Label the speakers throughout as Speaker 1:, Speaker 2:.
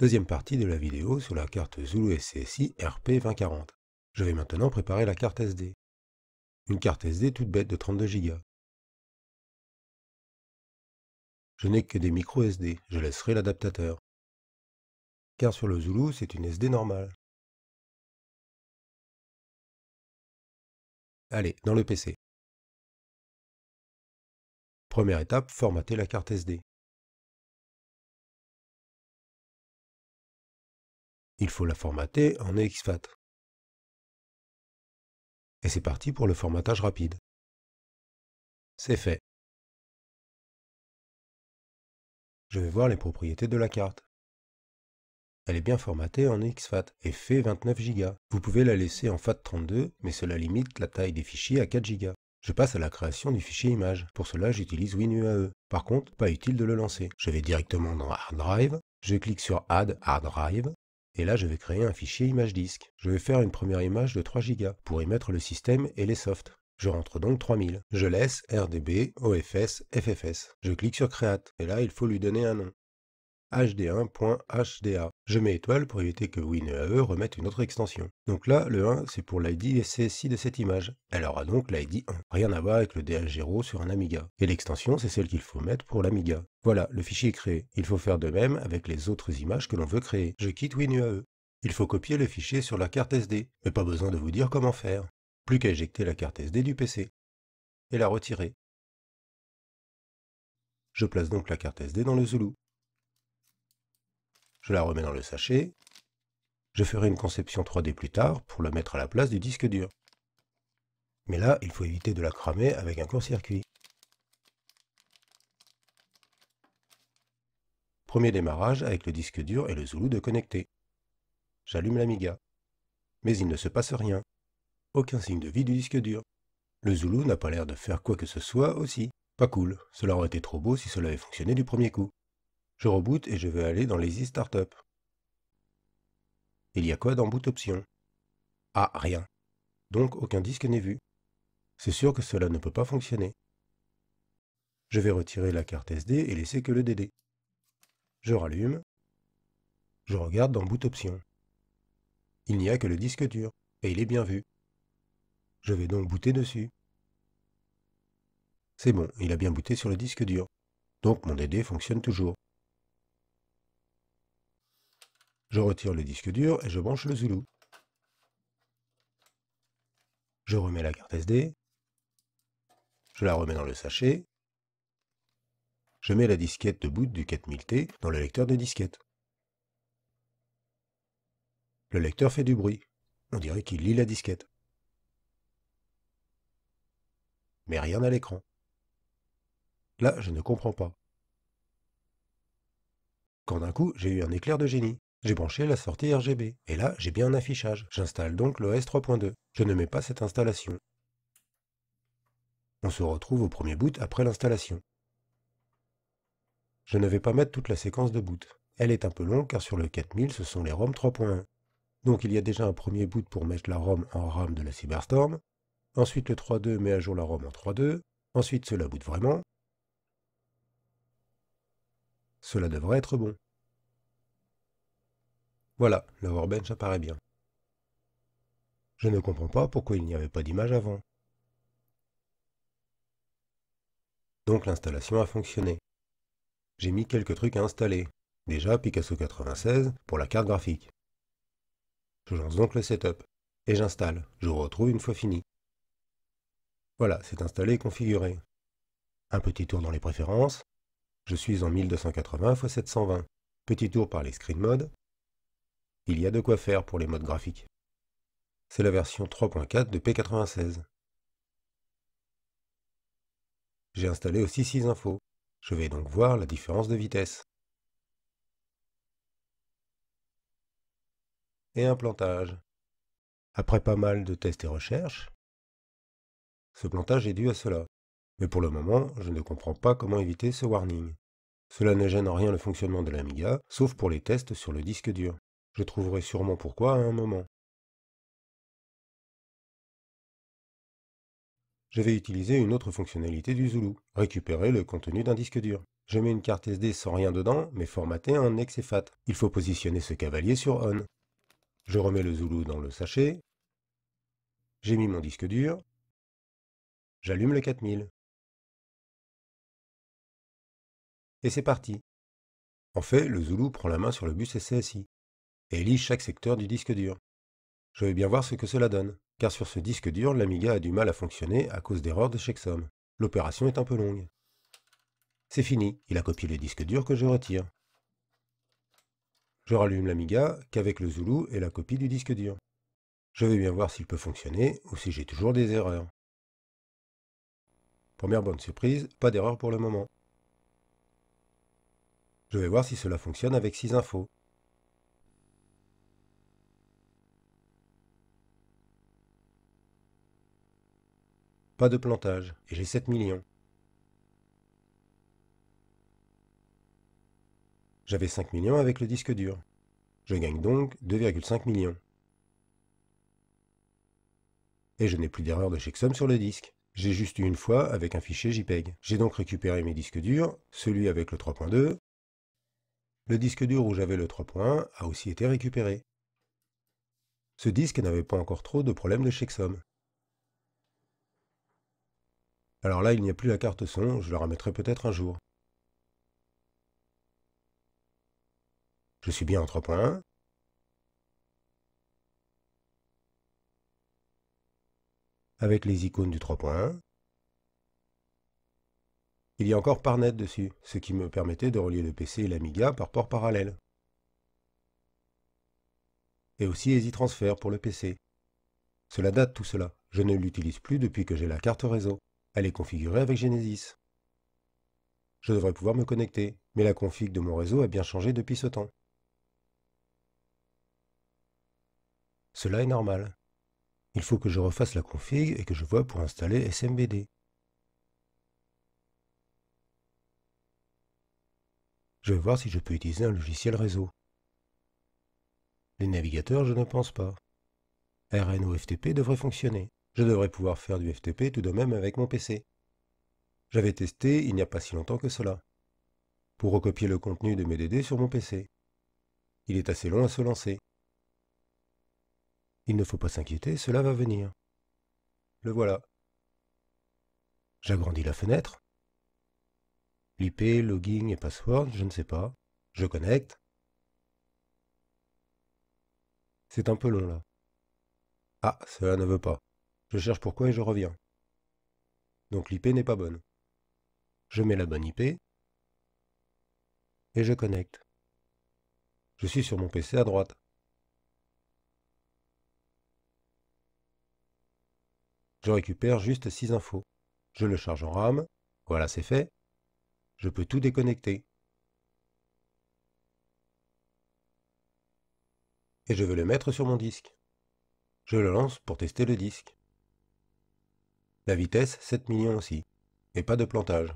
Speaker 1: Deuxième partie de la vidéo sur la carte Zulu SCSI RP2040. Je vais maintenant
Speaker 2: préparer la carte SD. Une carte SD toute bête de 32 Go. Je n'ai que des micro SD, je laisserai l'adaptateur. Car sur le Zulu, c'est une SD normale. Allez, dans le PC. Première étape, formater la carte SD. il faut la formater en exFAT. Et c'est parti pour le formatage rapide. C'est fait. Je vais voir les propriétés de la carte.
Speaker 1: Elle est bien formatée en exFAT et fait 29 Go. Vous pouvez la laisser en FAT32, mais cela limite la taille des fichiers à 4 Go. Je passe à la création du fichier image. Pour cela, j'utilise WinUAE. Par contre, pas utile de le lancer. Je vais directement dans Hard Drive. Je clique sur Add Hard Drive. Et là, je vais créer un fichier image disque. Je vais faire une première image de 3 Go pour y mettre le système et les softs. Je rentre donc 3000. Je laisse RDB, OFS, FFS. Je clique sur Create. Et là, il faut lui donner un nom hd1.hda. Je mets étoile pour éviter que WinUAE remette une autre extension. Donc là, le 1, c'est pour l'ID SCSI de cette image. Elle aura donc l'ID 1. Rien à voir avec le DH0 sur un Amiga. Et l'extension, c'est celle qu'il faut mettre pour l'Amiga. Voilà, le fichier est créé. Il faut faire de même avec les autres images que l'on veut créer. Je quitte WinUAE. Il faut copier le fichier sur la carte SD, mais pas besoin de vous dire comment faire. Plus qu'à éjecter la carte SD du PC et la retirer. Je place donc la carte SD dans le Zulu je la remets dans le sachet, je ferai une conception 3D plus tard pour le mettre à la place du disque dur. Mais là, il faut éviter de la cramer avec un court-circuit. Premier démarrage avec le disque dur et le Zulu de connecter. J'allume l'Amiga. Mais il ne se passe rien. Aucun signe de vie du disque dur. Le Zulu n'a pas l'air de faire quoi que ce soit aussi. Pas cool, cela aurait été trop beau si cela avait fonctionné du premier coup. Je reboot et je veux aller dans les start Startup. Il y a quoi dans Boot Option Ah, rien. Donc aucun disque n'est vu. C'est sûr que cela ne peut pas fonctionner. Je vais retirer la carte SD et laisser que le DD. Je rallume. Je regarde dans Boot Option. Il n'y a que le disque dur, et il est bien vu. Je vais donc booter dessus. C'est bon, il a bien booté sur le disque dur. Donc mon DD fonctionne toujours. Je retire le disque dur et je branche le Zulu. Je remets la carte SD. Je la remets dans le sachet. Je mets la disquette de boot du 4000T dans le lecteur de disquette. Le lecteur fait du bruit. On dirait qu'il lit la disquette. Mais rien à l'écran. Là, je ne comprends pas. Quand d'un coup, j'ai eu un éclair de génie. J'ai branché la sortie RGB, et là j'ai bien un affichage. J'installe donc l'OS 3.2. Je ne mets pas cette installation. On se retrouve au premier boot après l'installation. Je ne vais pas mettre toute la séquence de boot. Elle est un peu longue car sur le 4000 ce sont les ROM 3.1. Donc il y a déjà un premier boot pour mettre la ROM en RAM de la Cyberstorm. Ensuite le 3.2 met à jour la ROM en 3.2. Ensuite cela boot vraiment. Cela devrait être bon. Voilà, la workbench apparaît bien. Je ne comprends pas pourquoi il n'y avait pas d'image avant. Donc l'installation a fonctionné. J'ai mis quelques trucs à installer. Déjà Picasso 96 pour la carte graphique. Je lance donc le setup. Et j'installe. Je retrouve une fois fini. Voilà, c'est installé et configuré. Un petit tour dans les préférences. Je suis en 1280 x 720. Petit tour par les screen modes il y a de quoi faire pour les modes graphiques. C'est la version 3.4 de P96. J'ai installé aussi 6 infos. Je vais donc voir la différence de vitesse. Et un plantage. Après pas mal de tests et recherches, ce plantage est dû à cela. Mais pour le moment, je ne comprends pas comment éviter ce warning. Cela ne gêne en rien le fonctionnement de l'Amiga, sauf pour les tests sur le
Speaker 2: disque dur. Je trouverai sûrement pourquoi à un moment. Je vais utiliser une autre fonctionnalité du Zulu, récupérer
Speaker 1: le contenu d'un disque dur. Je mets une carte SD sans rien dedans, mais formatée en exFAT. Il faut positionner ce cavalier sur ON. Je remets le Zulu dans le sachet.
Speaker 2: J'ai mis mon disque dur. J'allume le 4000. Et c'est parti. En fait, le Zulu prend la main sur le bus
Speaker 1: SCSI et lit chaque secteur du disque dur. Je vais bien voir ce que cela donne, car sur ce disque dur, l'Amiga a du mal à fonctionner à cause d'erreurs de checksum. L'opération est un peu longue. C'est fini, il a copié le disque dur que je retire. Je rallume l'Amiga qu'avec le Zulu et la copie du disque dur. Je vais bien voir s'il peut fonctionner ou si j'ai toujours des erreurs. Première bonne surprise, pas d'erreur pour le moment. Je vais voir si cela fonctionne avec 6 infos. Pas de plantage, et j'ai 7 millions. J'avais 5 millions avec le disque dur. Je gagne donc 2,5 millions. Et je n'ai plus d'erreur de checksum sur le disque. J'ai juste eu une fois avec un fichier JPEG. J'ai donc récupéré mes disques durs, celui avec le 3.2. Le disque dur où j'avais le 3.1 a aussi été récupéré. Ce disque n'avait pas encore trop de problèmes de checksum. Alors là, il n'y a plus la carte son, je la remettrai peut-être un jour. Je suis bien entre points. Avec les icônes du 3 points. Il y a encore Parnet dessus, ce qui me permettait de relier le PC et l'Amiga par port parallèle. Et aussi Transfer pour le PC. Cela date tout cela, je ne l'utilise plus depuis que j'ai la carte réseau. Elle est configurée avec Genesis. Je devrais pouvoir me connecter, mais la config de mon réseau a bien changé depuis ce temps. Cela est normal. Il faut que je refasse la config et que je vois pour installer SMBD. Je vais voir si je peux utiliser un logiciel réseau. Les navigateurs, je ne pense pas. RNOFTP devrait fonctionner je devrais pouvoir faire du FTP tout de même avec mon PC. J'avais testé il n'y a pas si longtemps que cela, pour recopier le contenu de mes DD sur mon PC. Il est assez long à se lancer. Il ne faut pas s'inquiéter, cela va venir. Le voilà. J'agrandis la fenêtre. L'IP, login et password, je ne sais pas. Je connecte. C'est un peu long là. Ah, cela ne veut pas. Je cherche pourquoi et je reviens. Donc l'IP n'est pas bonne. Je mets la bonne IP et je connecte. Je suis sur mon PC à droite. Je récupère juste 6 infos. Je le charge en RAM. Voilà, c'est fait. Je peux tout déconnecter. Et je veux le mettre sur mon disque. Je le lance pour tester le disque. La vitesse, 7 millions aussi. Et pas de plantage.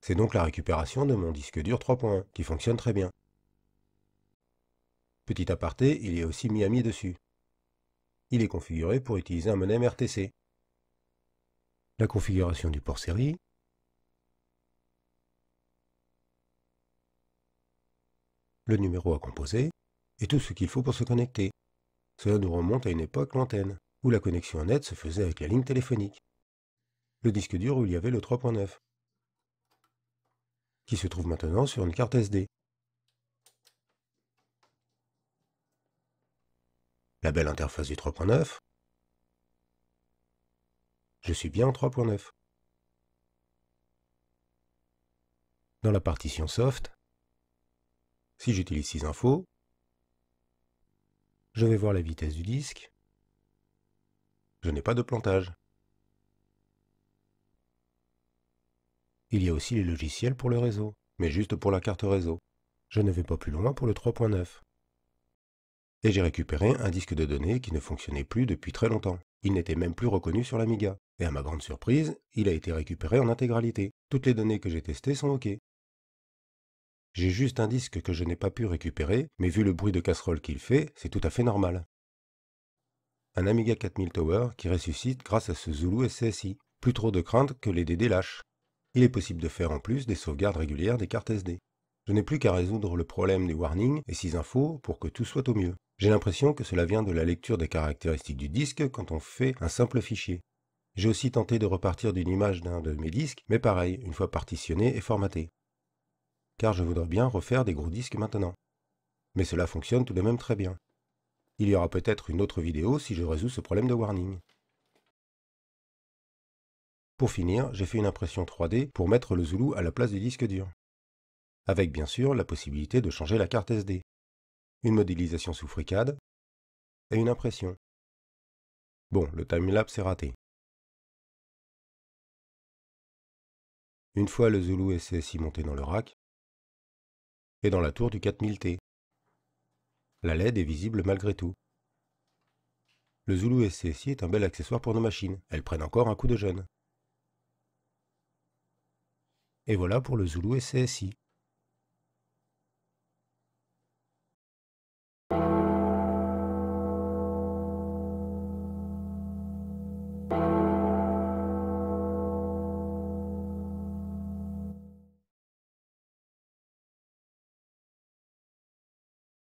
Speaker 1: C'est donc la récupération de mon disque dur 3.1, qui fonctionne très bien. Petit aparté, il y a aussi Miami dessus. Il est configuré pour utiliser un modem RTC. La configuration du port série, le numéro à composer, et tout ce qu'il faut pour se connecter. Cela nous remonte à une époque lointaine où la connexion en net se faisait avec la ligne téléphonique. Le disque dur où il y avait le 3.9, qui se trouve maintenant sur une carte SD. La belle interface du 3.9. Je suis bien en 3.9. Dans la partition soft, si j'utilise 6 infos, je vais voir la vitesse du disque, je n'ai pas de plantage. Il y a aussi les logiciels pour le réseau, mais juste pour la carte réseau. Je ne vais pas plus loin pour le 3.9. Et j'ai récupéré un disque de données qui ne fonctionnait plus depuis très longtemps. Il n'était même plus reconnu sur l'Amiga. Et à ma grande surprise, il a été récupéré en intégralité. Toutes les données que j'ai testées sont OK. J'ai juste un disque que je n'ai pas pu récupérer, mais vu le bruit de casserole qu'il fait, c'est tout à fait normal un Amiga 4000 Tower qui ressuscite grâce à ce Zulu SCSI. Plus trop de crainte que les DD lâchent. Il est possible de faire en plus des sauvegardes régulières des cartes SD. Je n'ai plus qu'à résoudre le problème des warnings et 6 infos pour que tout soit au mieux. J'ai l'impression que cela vient de la lecture des caractéristiques du disque quand on fait un simple fichier. J'ai aussi tenté de repartir d'une image d'un de mes disques, mais pareil, une fois partitionné et formaté. Car je voudrais bien refaire des gros disques maintenant. Mais cela fonctionne tout de même très bien. Il y aura peut-être une autre vidéo si je résous ce problème de warning. Pour finir, j'ai fait une impression 3D pour mettre le Zulu à la place du disque dur. Avec bien sûr la possibilité de changer la carte SD.
Speaker 2: Une modélisation sous FreeCAD et une impression. Bon, le timelapse est raté. Une fois le Zulu SSD monté dans le rack et dans la tour du 4000T.
Speaker 1: La LED est visible malgré tout. Le Zulu SCSI est un bel accessoire pour nos machines, elles prennent encore un coup de jeune. Et voilà pour le Zulu SCSI.